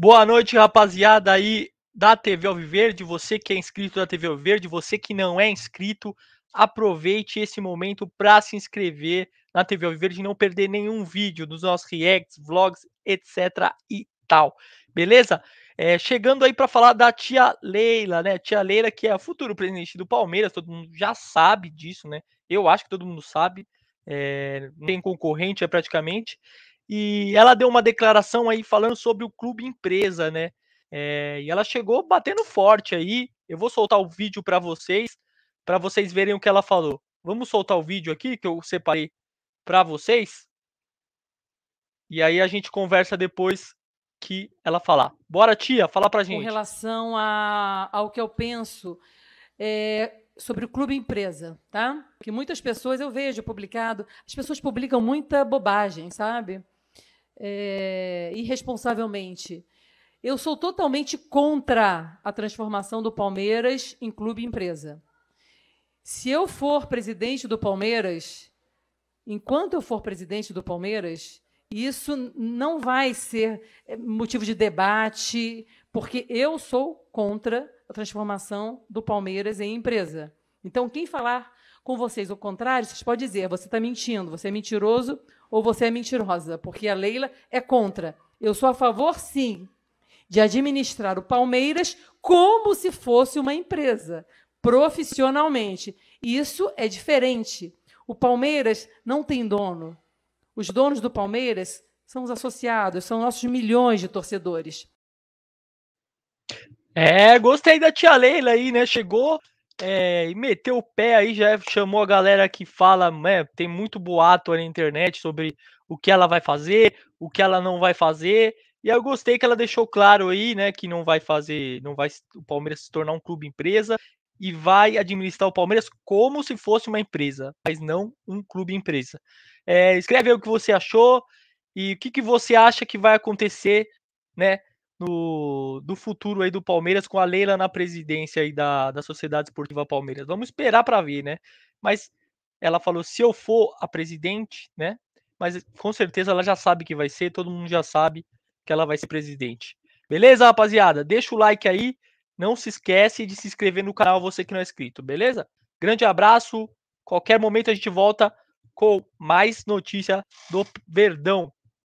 Boa noite, rapaziada aí da TV Alviverde, você que é inscrito da TV Alviverde, você que não é inscrito, aproveite esse momento para se inscrever na TV Alviverde e não perder nenhum vídeo dos nossos reacts, vlogs, etc e tal. Beleza? É, chegando aí para falar da tia Leila, né? Tia Leila que é a futuro presidente do Palmeiras, todo mundo já sabe disso, né? Eu acho que todo mundo sabe. É, tem concorrente é praticamente. E ela deu uma declaração aí falando sobre o clube empresa, né? É, e ela chegou batendo forte aí. Eu vou soltar o vídeo para vocês, para vocês verem o que ela falou. Vamos soltar o vídeo aqui que eu separei para vocês. E aí a gente conversa depois que ela falar. Bora, tia, fala para gente. Com relação a, ao que eu penso é, sobre o clube empresa, tá? Que muitas pessoas eu vejo publicado, as pessoas publicam muita bobagem, sabe? é, irresponsavelmente. Eu sou totalmente contra a transformação do Palmeiras em clube empresa. Se eu for presidente do Palmeiras, enquanto eu for presidente do Palmeiras, isso não vai ser eh, motivo de debate, porque eu sou contra a transformação do Palmeiras em empresa. Então, quem falar com vocês o contrário, vocês podem dizer: você está mentindo, você é mentiroso ou você é mentirosa, porque a Leila é contra. Eu sou a favor, sim, de administrar o Palmeiras como se fosse uma empresa, profissionalmente. Isso é diferente. O Palmeiras não tem dono. Os donos do Palmeiras são os associados, são nossos milhões de torcedores. É, gostei da tia Leila aí, né? Chegou é, e meteu o pé aí, já chamou a galera que fala, né, tem muito boato na internet sobre o que ela vai fazer, o que ela não vai fazer. E eu gostei que ela deixou claro aí, né, que não vai fazer, não vai o Palmeiras se tornar um clube empresa e vai administrar o Palmeiras como se fosse uma empresa, mas não um clube empresa. É, escreve aí o que você achou e o que, que você acha que vai acontecer, né, no, do futuro aí do Palmeiras com a Leila na presidência aí da, da Sociedade Esportiva Palmeiras. Vamos esperar para ver, né? Mas ela falou se eu for a presidente, né? Mas com certeza ela já sabe que vai ser, todo mundo já sabe que ela vai ser presidente. Beleza, rapaziada? Deixa o like aí. Não se esquece de se inscrever no canal, você que não é inscrito, beleza? Grande abraço. Qualquer momento a gente volta com mais notícia do Verdão.